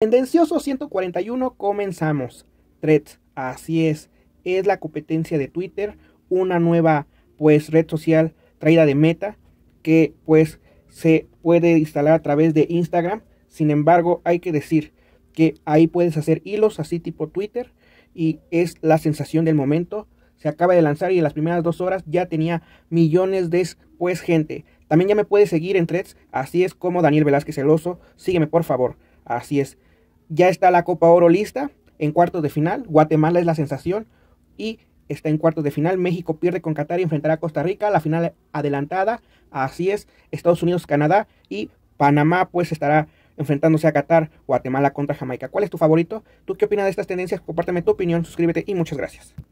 Tendencioso 141, comenzamos. Threads, así es, es la competencia de Twitter, una nueva pues red social traída de Meta que pues se puede instalar a través de Instagram. Sin embargo, hay que decir que ahí puedes hacer hilos así tipo Twitter y es la sensación del momento. Se acaba de lanzar y en las primeras dos horas ya tenía millones de pues gente. También ya me puedes seguir en Threads, así es como Daniel Velázquez El Sígueme por favor, así es. Ya está la Copa Oro lista en cuartos de final. Guatemala es la sensación y está en cuartos de final. México pierde con Qatar y enfrentará a Costa Rica. La final adelantada. Así es. Estados Unidos, Canadá y Panamá pues estará enfrentándose a Qatar, Guatemala contra Jamaica. ¿Cuál es tu favorito? ¿Tú qué opinas de estas tendencias? Compárteme tu opinión, suscríbete y muchas gracias.